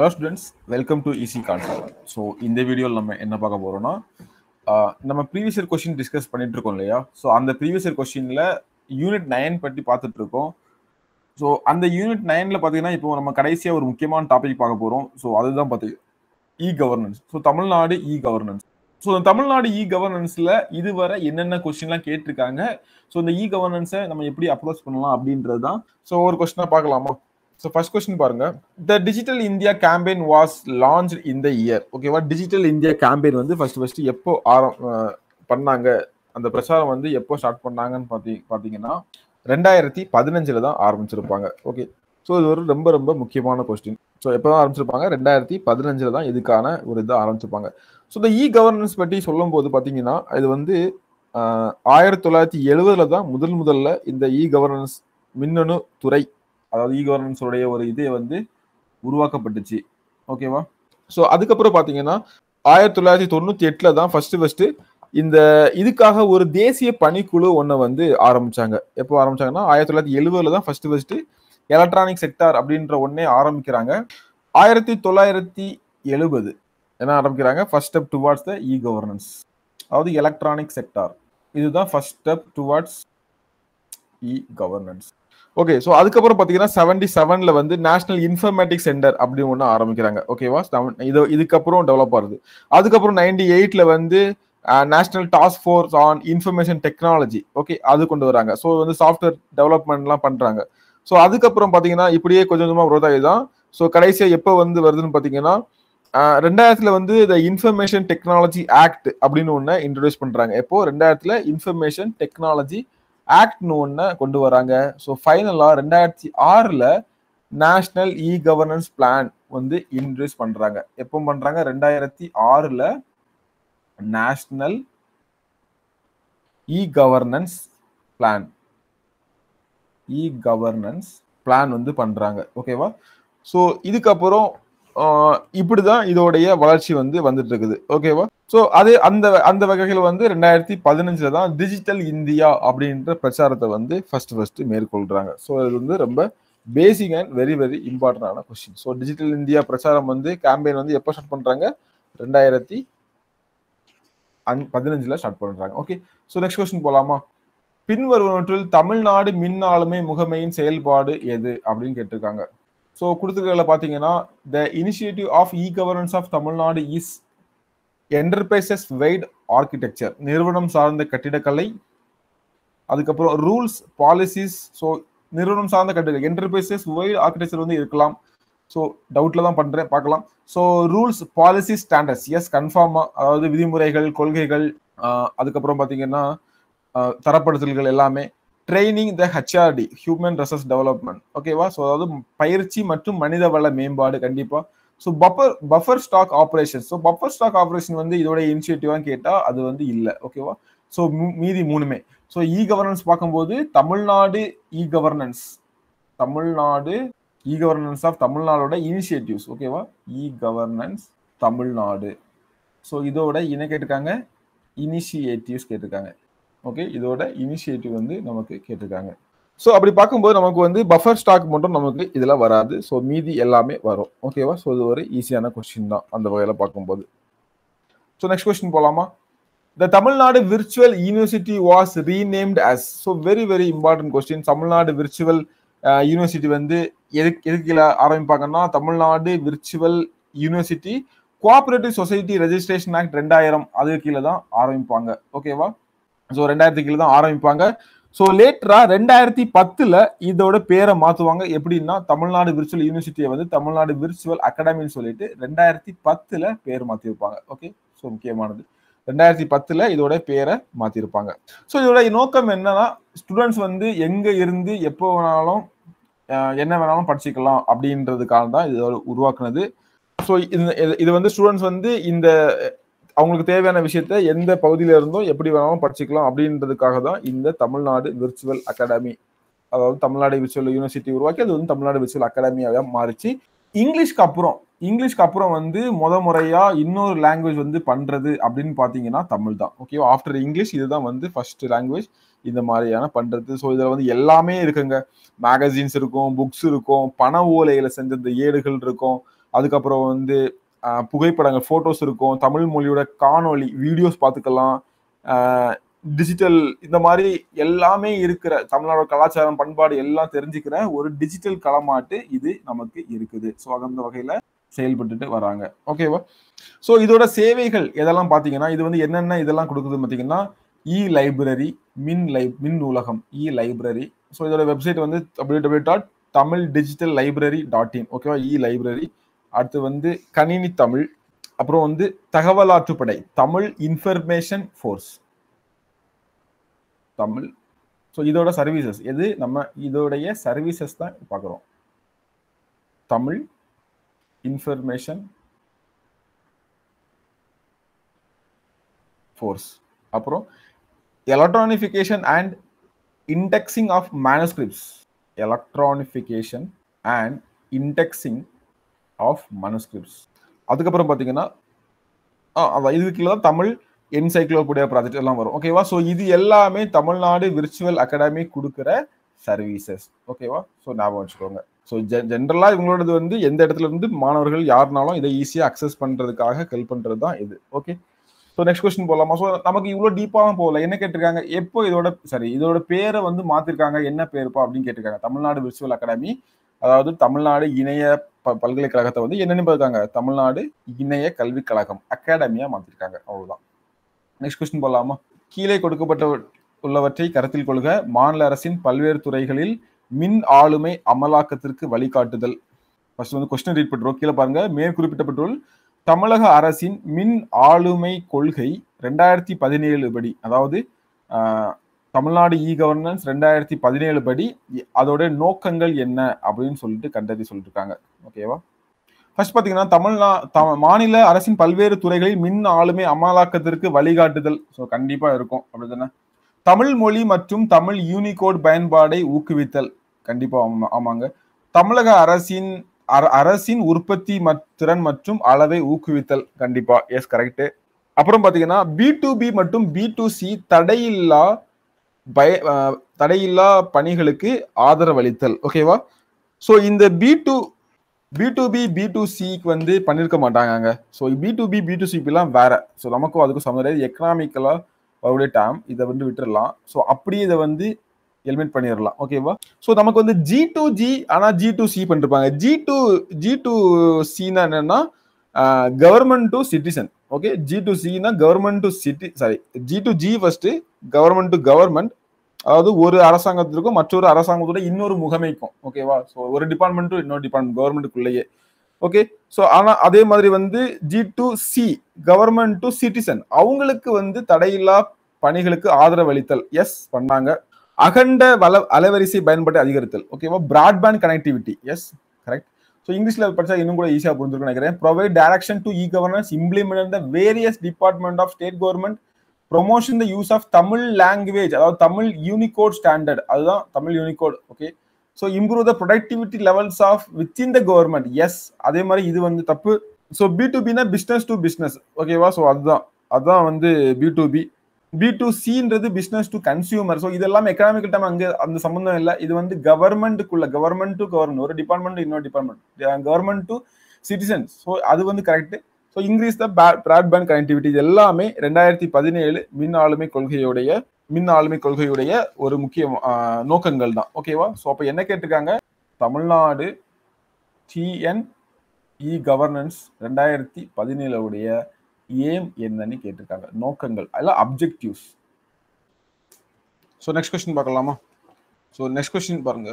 hello students welcome to இசி கான்சர் so இந்த வீடியோவில் நம்ம என்ன பார்க்க போகிறோம்னா நம்ம ப்ரீவியஸ் இயர் கொஷின் டிஸ்கஸ் பண்ணிட்டு இருக்கோம் இல்லையா ஸோ அந்த ப்ரீவியஸ் இயர் கொஷினில் யூனிட் நைன் பற்றி பார்த்துட்டு இருக்கோம் ஸோ அந்த யூனிட் நைனில் பார்த்தீங்கன்னா இப்போ நம்ம கடைசியாக ஒரு முக்கியமான டாபிக் பார்க்க போகிறோம் ஸோ அதுதான் பார்த்தீங்கன்னா e governance so Tamil Nadu e governance so இந்த தமிழ்நாடு இ கவர்னன்ஸில் இதுவரை என்னென்ன கொஸ்டின்லாம் கேட்டிருக்காங்க ஸோ இந்த இ கவர்னன்ஸை நம்ம எப்படி அப்ரோச் பண்ணலாம் அப்படின்றது தான் ஸோ ஒரு கொஸ்டினாக பார்க்கலாமா ஸோ ஃபர்ஸ்ட் கொஸ்டின் பாருங்க the digital India campaign was launch இந்த இயர் ஓகேவா டிஜிட்டல் இந்தியா கேம்பெயின் வந்து ஃபர்ஸ்ட் ஃபர்ஸ்ட் எப்போ ஆரம் பண்ணாங்க அந்த பிரச்சாரம் வந்து எப்போ ஸ்டார்ட் பண்ணாங்கன்னு பார்த்தி பார்த்தீங்கன்னா ரெண்டாயிரத்தி பதினஞ்சில் தான் ஆரம்பிச்சிருப்பாங்க ஓகே ஸோ இது ஒரு ரொம்ப ரொம்ப முக்கியமான கொஸ்டின் ஸோ எப்போ தான் ஆரம்பிச்சிருப்பாங்க ரெண்டாயிரத்தி பதினஞ்சில் தான் இதுக்கான ஒரு இதை ஆரம்பிச்சிருப்பாங்க ஸோ இந்த இ கவர்னன்ஸ் பற்றி சொல்லும் போது பார்த்தீங்கன்னா இது வந்து ஆயிரத்தி தொள்ளாயிரத்தி எழுபதில் தான் முதல் முதல்ல இந்த இ கவர்னன்ஸ் மின்னணு துறை அதாவது இ ஒரு இது வந்து உருவாக்கப்பட்டுச்சு ஓகேவா ஸோ அதுக்கப்புறம் பார்த்தீங்கன்னா ஆயிரத்தி தொள்ளாயிரத்தி தொண்ணூற்றி எட்டில் தான் ஃபஸ்ட்டு ஃபஸ்ட்டு இந்த இதுக்காக ஒரு தேசிய பணிக்குழு ஒன்று வந்து ஆரம்பித்தாங்க எப்போ ஆரம்பித்தாங்கன்னா ஆயிரத்தி தொள்ளாயிரத்தி தான் ஃபஸ்ட்டு ஃபஸ்ட்டு எலக்ட்ரானிக் செக்டார் அப்படின்ற ஒன்றே ஆரம்பிக்கிறாங்க ஆயிரத்தி தொள்ளாயிரத்தி எழுபது என்ன ஆரம்பிக்கிறாங்க first step towards the e governance அதாவது எலக்ட்ரானிக் செக்டார் இதுதான் first step towards e governance okay so அதுக்கப்புறம் பார்த்தீங்கன்னா செவன்டி செவனில் வந்து நேஷனல் இன்ஃபர்மேட்டிக் சென்டர் அப்படின்னு ஒன்று ஆரம்பிக்கிறாங்க ஓகேவா இது இதுக்கப்புறம் டெவலப் ஆகுது அதுக்கப்புறம் நைன்டி எயிட்டில் வந்து national task force on information technology okay அது கொண்டு வராங்க ஸோ வந்து சாஃப்ட்வேர் டெவலப்மெண்ட்லாம் பண்ணுறாங்க ஸோ அதுக்கப்புறம் பார்த்தீங்கன்னா இப்படியே கொஞ்சம் கொஞ்சமாக க்ரோத் இதுதான் தான் ஸோ கடைசியாக எப்போ வந்து வருதுன்னு பார்த்தீங்கன்னா ரெண்டாயிரத்துல வந்து த இன்ஃபர்மேஷன் டெக்னாலஜி ஆக்ட் அப்படின்னு ஒன்று இன்ட்ரடியூஸ் பண்ணுறாங்க எப்போ ரெண்டாயிரத்துல இன்ஃபர்மேஷன் டெக்னாலஜி ஆக்ட்னு ஒன்று கொண்டு வராங்க ஸோ ஃபைனலாக ரெண்டாயிரத்தி ஆறில் நேஷ்னல் இ கவர்னன்ஸ் பிளான் வந்து இன்ட்ரூஸ் பண்ணுறாங்க எப்போ பண்ணுறாங்க ரெண்டாயிரத்தி ஆறில் national e governance plan e governance plan வந்து பண்ணுறாங்க ஓகேவா ஸோ இதுக்கப்புறம் இப்படி தான் இதோடைய வளர்ச்சி வந்து வந்துட்டு இருக்குது ஓகேவா ஸோ அது அந்த அந்த வகையில் வந்து ரெண்டாயிரத்தி பதினஞ்சில் தான் டிஜிட்டல் இந்தியா அப்படின்ற பிரச்சாரத்தை வந்து ஃபர்ஸ்ட் ஃபர்ஸ்ட் மேற்கொள்கிறாங்க ஸோ இது வந்து ரொம்ப பேசிக் அண்ட் வெரி வெரி இம்பார்ட்டண்டான கொஸ்டின் ஸோ டிஜிட்டல் இந்தியா பிரச்சாரம் வந்து கேம்பெயின் வந்து எப்போ ஸ்டார்ட் பண்ணுறாங்க ரெண்டாயிரத்தி அந் பதினஞ்சில் ஸ்டார்ட் பண்ணுறாங்க ஓகே ஸோ நெக்ஸ்ட் கொஸ்டின் போகலாமா பின்வருவனற்றில் தமிழ்நாடு மின் ஆளுமை முகமையின் செயல்பாடு எது அப்படின்னு கேட்டிருக்காங்க ஸோ கொடுத்துருக்கிறதுல பார்த்தீங்கன்னா the initiative of e governance of Tamil Nadu is enterprises wide architecture நிறுவனம் சார்ந்த கட்டிடக்கலை அதுக்கப்புறம் ரூல்ஸ் பாலிசிஸ் ஸோ நிறுவனம் சார்ந்த கட்டிடக்கலை என்டர்பிரைசஸ் வெய்ட் ஆர்கிடெக்சர் வந்து இருக்கலாம் ஸோ டவுட்டில் தான் பண்ணுறேன் பார்க்கலாம் so rules policy standards as கன்ஃபார்மாக அதாவது விதிமுறைகள் கொள்கைகள் அதுக்கப்புறம் பார்த்தீங்கன்னா தரப்படுத்தல்கள் எல்லாமே training the HRD human resource development ஓகேவா ஸோ அதாவது பயிற்சி மற்றும் மனிதவள மேம்பாடு கண்டிப்பாக so buffer buffer stock operation so buffer stock operation வந்து இதோட இனிஷியேட்டிவாக கேட்டால் அது வந்து இல்லை ஓகேவா ஸோ மீதி மூணுமே ஸோ இ கவர்னன்ஸ் பார்க்கும்போது Tamil Nadu e governance Tamil Nadu e governance of தமிழ்நாடோட இனிஷியேட்டிவ்ஸ் ஓகேவா இ கவர்னன்ஸ் தமிழ்நாடு ஸோ இதோட என்ன கேட்டிருக்காங்க இனிஷியேட்டிவ்ஸ் கேட்டிருக்காங்க ஓகே இதோட இனிஷியேட்டிவ் வந்து நமக்கு கேட்டிருக்காங்க ஸோ அப்படி பார்க்கும்போது நமக்கு வந்து பஃபர் ஸ்டாக் மட்டும் நமக்கு இதில் வராது ஸோ மீதி எல்லாமே வரும் ஓகேவா ஸோ இது ஒரு ஈஸியான கொஸ்டின் தான் அந்த வகையில் பார்க்கும்போது ஸோ நெக்ஸ்ட் கொஸ்டின் போகலாமா the Tamil Nadu virtual university was renamed as so very very important question Tamil Nadu virtual university வந்து எதுக்கு எதுக்கு ஆரம்பிப்பாங்கன்னா Tamil Nadu virtual university cooperative society registration act ரெண்டாயிரம் அது கீழே தான் ஆரம்பிப்பாங்க ஓகேவா ஸோ ரெண்டாயிரத்து கீழே தான் ஆரம்பிப்பாங்க ஸோ லேட்டராக ரெண்டாயிரத்தி பத்தில் இதோட பேரை மாற்றுவாங்க எப்படின்னா தமிழ்நாடு விர்ச்சுவல் யூனிவர்சிட்டியை வந்து தமிழ்நாடு விர்ச்சுவல் அகாடமின்னு சொல்லிட்டு ரெண்டாயிரத்தி பத்தில் பேர் மாற்றிருப்பாங்க ஓகே ஸோ முக்கியமானது ரெண்டாயிரத்தி பத்தில் இதோட பேரை மாற்றிருப்பாங்க ஸோ இதோட நோக்கம் என்னன்னா ஸ்டூடெண்ட்ஸ் வந்து எங்கே இருந்து எப்போ வேணாலும் என்ன வேணாலும் படிச்சுக்கலாம் அப்படின்றதுக்காக தான் இதோட உருவாக்குனது ஸோ இது இது வந்து ஸ்டூடெண்ட்ஸ் வந்து இந்த அவங்களுக்கு தேவையான விஷயத்த எந்த பகுதியில இருந்தும் எப்படி வேணாலும் படிச்சுக்கலாம் அப்படின்றதுக்காக தான் இந்த தமிழ்நாடு விர்ச்சுவல் அகாடமி அதாவது தமிழ்நாடு விர்ச்சுவல் யூனிவர்சிட்டி உருவாக்கி அது வந்து தமிழ்நாடு விர்ச்சுவல் அகாடமியாக மாறிச்சு இங்கிலீஷ்க்கு அப்புறம் இங்கிலீஷ்க்கு அப்புறம் வந்து முத முறையா இன்னொரு லாங்குவேஜ் வந்து பண்றது அப்படின்னு பாத்தீங்கன்னா தமிழ் தான் ஓகே ஆஃப்டர் இங்கிலீஷ் இதுதான் வந்து ஃபர்ஸ்ட் லாங்குவேஜ் இந்த மாதிரியான பண்றது ஸோ இதில் வந்து எல்லாமே இருக்குங்க மேகசின்ஸ் இருக்கும் புக்ஸ் இருக்கும் பண ஓலைகளை செஞ்ச இந்த ஏடுகள் இருக்கும் அதுக்கப்புறம் வந்து புகைப்படங்கள் ஃபோட்டோஸ் இருக்கும் தமிழ் மொழியோட காணொலி வீடியோஸ் பார்த்துக்கலாம் டிஜிட்டல் இந்த மாதிரி எல்லாமே இருக்கிற தமிழ்நாடோட கலாச்சாரம் பண்பாடு எல்லாம் தெரிஞ்சுக்கிற ஒரு டிஜிட்டல் களமாட்டு இது நமக்கு இருக்குது ஸோ அந்த வகையில் செயல்பட்டுட்டு வராங்க ஓகேவா ஸோ இதோட சேவைகள் எதெல்லாம் பார்த்தீங்கன்னா இது வந்து என்னென்ன இதெல்லாம் கொடுக்குது பார்த்தீங்கன்னா இ லைப்ரரி மின் லை மின் நூலகம் இ லைப்ரரி ஸோ இதோட வெப்சைட் வந்து W W dot Tamil digital library dot in ஓகேவா இ லைப்ரரி அடுத்து வந்து கணினி தமிழ் அப்புறம் வந்து தகவலாற்றுப்படை Tamil information force Tamil so இதோட சர்வீசஸ் எது நம்ம இதோடைய சர்வீசஸ் தான் பார்க்குறோம் தமிழ் இன்ஃபர்மேஷன் ஃபோர்ஸ் அப்புறம் electronification and indexing of manuscripts electronification and indexing of manuscripts அதுக்கப்புறம் பார்த்தீங்கன்னா அதான் கீழே தான் தமிழ் என்சைக்ளோபீடியா ப்ராஜெக்ட் எல்லாம் வரும் ஓகேவா ஸோ இது எல்லாமே தமிழ்நாடு விர்ச்சுவல் அகாடமி கொடுக்குற சர்வீசஸ் ஓகேவா ஸோ ஞாபகம் வச்சுக்கோங்க ஸோ ஜென் ஜென்ரலாக இவங்களோடது வந்து எந்த இடத்துல இருந்து மாணவர்கள் யாருனாலும் இதை ஈஸியாக அக்சஸ் பண்ணுறதுக்காக ஹெல்ப் பண்ணுறது தான் இது ஓகே ஸோ நெக்ஸ்ட் கொஸ்டின் போகலாமா ஸோ நமக்கு இவ்வளோ டீப்பாகவும் போகல என்ன கேட்டிருக்காங்க எப்போ இதோட சாரி இதோட பேரை வந்து மாற்றிருக்காங்க என்ன பேருப்பா அப்படின்னு கேட்டிருக்காங்க தமிழ்நாடு விர்ச்சுவல் அகாடமி அதாவது தமிழ்நாடு இணைய பல்கலைக்கழகத்தை வந்து என்ன நினைப்பாங்க தமிழ்நாடு இணைய கல்விக் கழகம் அகாடமியா மாத்திருக்காங்க அவ்வளவுதான் நெக்ஸ்ட் கொஸ்டின் போடலாமா கீழே கொடுக்கப்பட்ட உள்ளவற்றை கருத்தில் கொள்க மாநில அரசின் பல்வேறு துறைகளில் மின் ஆளுமை அமலாக்கத்திற்கு வழிகாட்டுதல் ஃபர்ஸ்ட் வந்து கொஸ்டின் ரீட் பண்றோம் கீழே பாருங்க மேற்குறிப்பிட்டப்பட்டுள் தமிழக அரசின் மின் ஆளுமை கொள்கை ரெண்டாயிரத்தி பதினேழு படி அதாவது தமிழ்நாடு இ கவர்னன்ஸ் ரெண்டாயிரத்தி பதினேழு படி அதோட நோக்கங்கள் என்ன அப்படின்னு சொல்லிட்டு கண்டறி சொல்லிருக்காங்க ஓகேவா ஃபர்ஸ்ட் பார்த்தீங்கன்னா தமிழ்நா மாநில அரசின் பல்வேறு துறைகளில் மின் ஆளுமை அமலாக்கத்திற்கு வழிகாட்டுதல் ஸோ கண்டிப்பாக இருக்கும் அப்படிதானே தமிழ் மொழி மற்றும் தமிழ் யூனிகோட் பயன்பாடை ஊக்குவித்தல் கண்டிப்பாக ஆமாங்க தமிழக அரசின் அரசின் உற்பத்தி திறன் மற்றும் அளவை ஊக்குவித்தல் கண்டிப்பா எஸ் கரெக்ட் அப்புறம் பாத்தீங்கன்னா பி டு பி மற்றும் பி டு சி தடையில்லா பய தடையில்லா பணிகளுக்கு ஆதரவளித்தல் ஓகேவா ஸோ இந்த B to B to B B to சிக்கு வந்து பண்ணியிருக்க மாட்டாங்க so B to B B to சிபிலாம் வேற ஸோ நமக்கும் அதுக்கும் சம்மந்தம் எக்கனாமிக்கலாக வரக்கூடிய டேம் இதை வந்து விட்டுடலாம் ஸோ அப்படியே இதை வந்து ஹெல்மெட் பண்ணிடலாம் ஓகேவா ஸோ நமக்கு வந்து ஜி டு ஜி ஆனால் ஜி டு சி பண்ணிருப்பாங்க ஜி டு ஜி டு சின்னா என்னன்னா government to citizen okay G to சின்னா government to city sorry G to G first government to government அதாவது ஒரு அரசாங்கத்திற்கும் மற்றொரு அரசாங்கத்தோட இன்னொரு முகமைக்கும் ஓகேவா ஸோ ஒரு டிபார்ட்மெண்ட் இன்னொரு டிபார்ட்மெண்ட் கவர்மெண்ட்டுக்குள்ளேயே ஓகே ஸோ ஆனால் அதே மாதிரி வந்து G to C government to citizen அவங்களுக்கு வந்து தடையில்லா பணிகளுக்கு ஆதரவளித்தல் எஸ் பண்ணாங்க அகண்ட வள அலைவரிசை பயன்பாட்டை அதிகரித்தல் ஓகேவா broadband connectivity yes correct so இங்கிலீஷில் படித்தா இன்னும் கூட ஈஸியாக புரிஞ்சுருக்குன்னு நினைக்கிறேன் provide direction to e governance implement the various department of state government promotion the use of Tamil language அதாவது தமிழ் யூனிகோட் ஸ்டாண்டர்ட் அதுதான் Tamil Unicode okay so improve the productivity levels of with in the government yes அதே மாதிரி இது வந்து தப்பு so B to பினா business to business ஓகேவா so அதுதான் அதுதான் வந்து B to B B to சின்றது பிஸ்னஸ் டு கன்சியூமர் ஸோ இதெல்லாம் எக்கனாமிக் டைம் அங்கே அந்த சம்மந்தம் இல்லை இது வந்து கவர்மெண்ட்டுக்குள்ள கவர்மெண்ட் டு கவர்மெண்ட் ஒரு டிபார்ட்மெண்ட் இன்னொரு department government to citizens so அது வந்து correct so increase the broadband connectivity இது எல்லாமே ரெண்டாயிரத்தி பதினேழு மின் ஆளுமை கொள்கையுடைய மின் ஆளுமை கொள்கையுடைய ஒரு முக்கிய நோக்கங்கள் தான் ஓகேவா ஸோ அப்போ என்ன கேட்டிருக்காங்க தமிழ்நாடு டிஎன்இ கவர்னன்ஸ் e ரெண்டாயிரத்தி பதினேழுடைய ஏம் என்னன்னு கேட்டிருக்காங்க நோக்கங்கள் அதில் அப்ஜெக்டிவ்ஸ் ஸோ நெக்ஸ்ட் கொஸ்டின் பார்க்கலாமா ஸோ நெக்ஸ்ட் கொஸ்டின் பாருங்க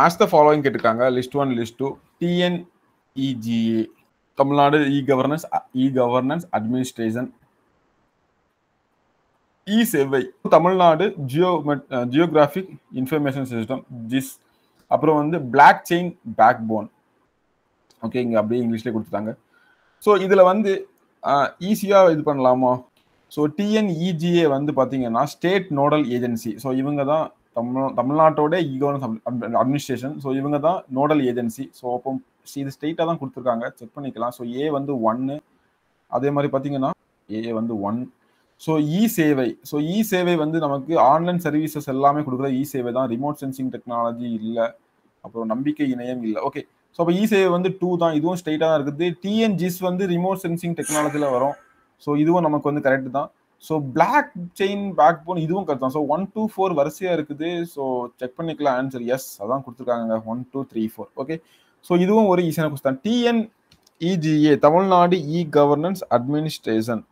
மேட்ச் த ஃபாலோயிங் கேட்டிருக்காங்க list one list two TNEGA Tamil Nadu e governance e governance administration e சேவை Tamil Nadu geo geographic information system GIS அப்புறம் வந்து blockchain backbone okay இங்கே அப்படியே இங்கிலீஷ்லேயே கொடுத்துட்டாங்க so இதில் வந்து ஈஸியாக uh, இது பண்ணலாமா ஸோ டிஎன்இஜிஏ e வந்து பார்த்தீங்கன்னா ஸ்டேட் நோடல் ஏஜென்சி ஸோ இவங்க தான் தமிழ் தமிழ்நாட்டோட இ கவர்னன்ஸ் அட்மினிஸ்ட்ரேஷன் ஸோ இவங்க தான் நோடல் ஏஜென்சி ஸோ அப்போ இது ஸ்ட்ரெயிட்டாக தான் கொடுத்துருக்காங்க செக் பண்ணிக்கலாம் ஸோ ஏ வந்து ஒன்று அதே மாதிரி பார்த்தீங்கன்னா ஏ வந்து ஒன் ஸோ இ சேவை ஸோ இ சேவை வந்து நமக்கு ஆன்லைன் சர்வீசஸ் எல்லாமே கொடுக்குற இ சேவை தான் ரிமோட் சென்சிங் டெக்னாலஜி இல்லை அப்புறம் நம்பிக்கை இணையம் இல்லை ஓகே ஸோ அப்போ இ சேவை வந்து டூ தான் இதுவும் ஸ்ட்ரெயிட்டாக தான் இருக்குது டிஎன்ஜிஸ் வந்து ரிமோட் சென்சிங் டெக்னாலஜியில் வரும் ஸோ இதுவும் நமக்கு வந்து கரெக்ட் தான் so blockchain backbone இதுவும் கரெக்ட் தான் ஸோ ஒன் டூ ஃபோர் வரிசையாக இருக்குது ஸோ செக் பண்ணிக்கலாம் ஆன்சர் எஸ் அதான் கொடுத்துருக்காங்க one two three four okay so இதுவும் ஒரு ஈஸியான question TN EGA Tamil Nadu e governance administration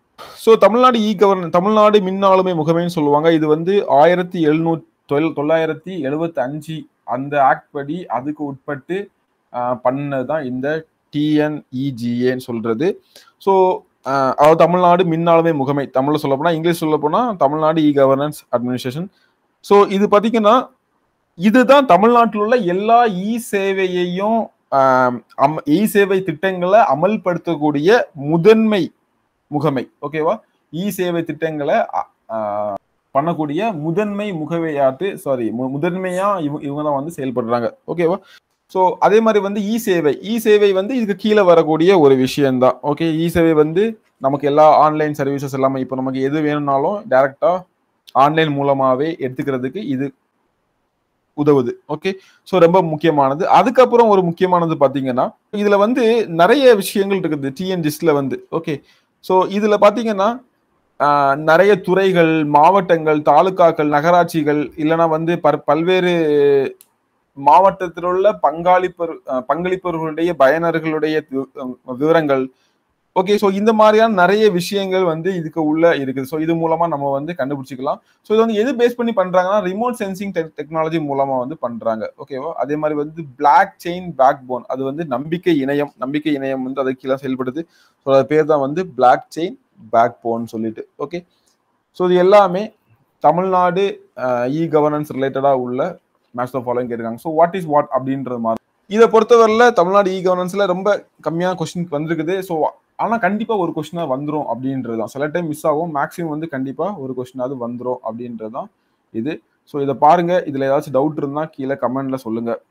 so Tamil Nadu e govern Tamil Nadu மின் ஆளுமை முகமைன்னு சொல்லுவாங்க இது வந்து ஆயிரத்தி எழுநூறு தொள்ளாயிரத்தி எழுபத்தி அஞ்சு அந்த ஆக்ட் படி அதுக்கு உட்பட்டு பண்ணது தான் இந்த டிஎன்இஜிஏன்னு e சொல்றது ஸோ அதாவது தமிழ்நாடு மின் ஆளுமை முகமை தமிழில் சொல்ல போனால் இங்கிலீஷ் சொல்ல போனால் Tamil Nadu e governance administration so இது பார்த்தீங்கன்னா இதுதான் தமிழ்நாட்டில் உள்ள எல்லா இ சேவையையும் இ சேவை திட்டங்களை அமல்படுத்தக்கூடிய முதன்மை முகமை ஓகேவா இ சேவை திட்டங்களை பண்ணக்கூடிய முதன்மை முகவையாட்டு சாரி முதன்மையா இவங்க இவங்க தான் வந்து செயல்படுறாங்க ஓகேவா ஸோ அதே மாதிரி வந்து இ சேவை இ சேவை வந்து இதுக்கு கீழே வரக்கூடிய ஒரு விஷயம்தான் ஓகே இ சேவை வந்து நமக்கு எல்லா ஆன்லைன் சர்வீசஸ் எல்லாமே இப்போ நமக்கு எது வேணும்னாலும் டேரெக்டாக ஆன்லைன் மூலமாகவே எடுத்துக்கிறதுக்கு இது உதவுது ஓகே ஸோ ரொம்ப முக்கியமானது அதுக்கப்புறம் ஒரு முக்கியமானது பார்த்தீங்கன்னா இதில் வந்து நிறைய விஷயங்கள் இருக்குது டிஎன்டிஸ்டில் வந்து ஓகே ஸோ இதில் பார்த்தீங்கன்னா நிறைய துறைகள் மாவட்டங்கள் தாலுக்காக்கள் நகராட்சிகள் இல்லைனா வந்து பல்வேறு மாவட்டத்தில் உள்ள பங்காளிப்பர் பங்களிப்பவர்களுடைய பயனர்களுடைய விவரங்கள் ஓகே ஸோ இந்த மாதிரியான நிறைய விஷயங்கள் வந்து இதுக்கு உள்ள இருக்குது ஸோ இது மூலமா நம்ம வந்து கண்டுபிடிச்சிக்கலாம் ஸோ இது வந்து எது பேஸ் பண்ணி பண்றாங்கன்னா ரிமோட் சென்சிங் டெக்னாலஜி மூலமா வந்து பண்றாங்க ஓகேவா அதே மாதிரி வந்து பிளாக் செயின் பேக் போன் அது வந்து நம்பிக்கை இணையம் நம்பிக்கை இணையம் வந்து அதை கீழே செயல்படுது ஸோ அது பேர் தான் வந்து பிளாக் செயின் பேக் போன் சொல்லிட்டு ஓகே ஸோ இது எல்லாமே தமிழ்நாடு இ கவர்னன்ஸ் ரிலேட்டடாக உள்ள மேட்ச் ஆஃப் ஃபாலோயிங் கேட்டிருக்காங்க ஸோ வாட் இஸ் வாட் அப்படின்ற மாதிரி இதை பொறுத்தவரையில் தமிழ்நாடு இ கவர்னன்ஸில் ரொம்ப கம்மியான கொஸ்டின் வந்திருக்குது ஸோ ஆனால் கண்டிப்பாக ஒரு கொஷினாக வந்துடும் அப்படின்றது தான் சில டைம் மிஸ் ஆகும் மேக்ஸிமம் வந்து கண்டிப்பாக ஒரு கொஷினாவது வந்துடும் அப்படின்றது தான் இது ஸோ இதை பாருங்கள் இதில் ஏதாச்சும் டவுட் இருந்தால் கீழே கமெண்டில் சொல்லுங்கள்